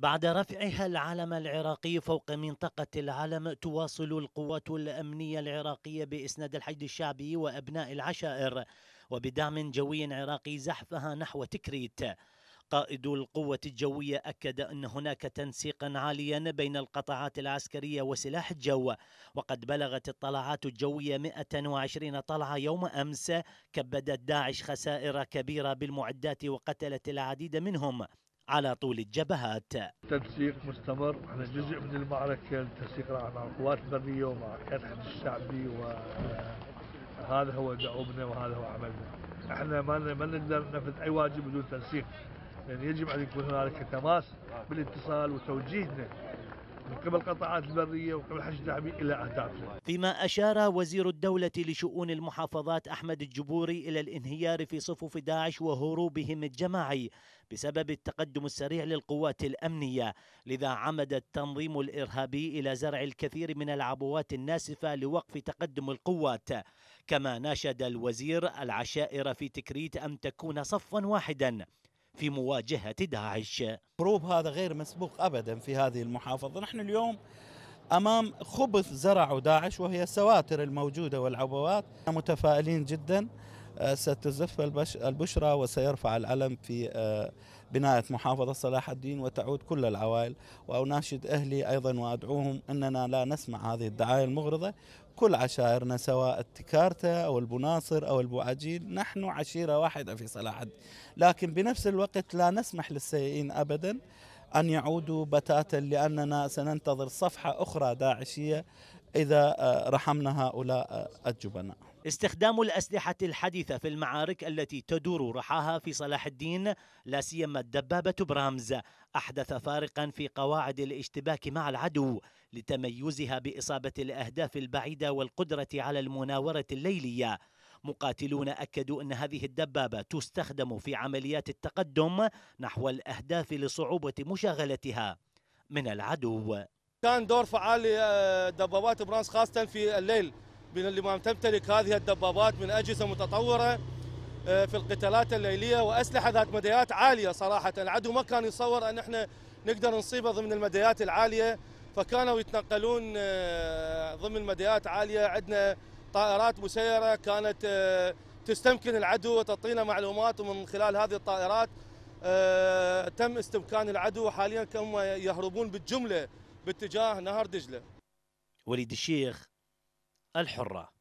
بعد رفعها العلم العراقي فوق منطقة العلم تواصل القوات الأمنية العراقية بإسناد الحشد الشعبي وأبناء العشائر وبدعم جوي عراقي زحفها نحو تكريت قائد القوة الجوية أكد أن هناك تنسيقا عاليا بين القطاعات العسكرية وسلاح الجو وقد بلغت الطلعات الجوية 120 طلعة يوم أمس كبدت داعش خسائر كبيرة بالمعدات وقتلت العديد منهم على طول الجبهات تنسيق مستمر احنا جزء من المعركة التنسيق مع القوات البرية ومع الحشد الشعبي وهذا هو دؤوبنا وهذا هو عملنا احنا ما ما نقدر ننفذ اي واجب بدون تنسيق يعني يجب ان يكون هنالك تماس بالاتصال وتوجيهنا من قبل القطاعات البريه وقبل الحشد الشعبي الى اهدافها. فيما اشار وزير الدوله لشؤون المحافظات احمد الجبوري الى الانهيار في صفوف داعش وهروبهم الجماعي بسبب التقدم السريع للقوات الامنيه، لذا عمد التنظيم الارهابي الى زرع الكثير من العبوات الناسفه لوقف تقدم القوات. كما ناشد الوزير العشائر في تكريت ان تكون صفا واحدا في مواجهة داعش هروب هذا غير مسبوق أبدا في هذه المحافظة نحن اليوم أمام خبث زرع داعش وهي السواتر الموجودة والعبوات متفائلين جدا آه، ستزف البشرى وسيرفع العلم في آه، بناية محافظة صلاح الدين وتعود كل العوائل وأناشد أهلي أيضا وأدعوهم أننا لا نسمع هذه الدعاية المغرضة كل عشائرنا سواء التكارتة أو البناصر أو البوعجيل نحن عشيرة واحدة في صلاح الدين لكن بنفس الوقت لا نسمح للسيئين أبدا أن يعودوا بتاتا لأننا سننتظر صفحة أخرى داعشية إذا آه، رحمنا هؤلاء آه، الجبناء استخدام الأسلحة الحديثة في المعارك التي تدور رحاها في صلاح الدين لا سيما الدبابة برامز أحدث فارقا في قواعد الاشتباك مع العدو لتميزها بإصابة الأهداف البعيدة والقدرة على المناورة الليلية مقاتلون أكدوا أن هذه الدبابة تستخدم في عمليات التقدم نحو الأهداف لصعوبة مشاغلتها من العدو كان دور فعال لدبابات برانس خاصة في الليل من اللي تمتلك هذه الدبابات من أجهزة متطورة آه، في القتالات الليلية وأسلحة ذات مديات عالية صراحة العدو ما كان يصور أن احنا نقدر نصيبه ضمن المديات العالية فكانوا يتنقلون آه، ضمن مديات عالية عندنا طائرات مسيرة كانت آه، تستمكن العدو وتعطينا معلومات ومن خلال هذه الطائرات تم استمكان العدو حاليا كم يهربون بالجملة باتجاه نهر دجله وليد الشيخ الحره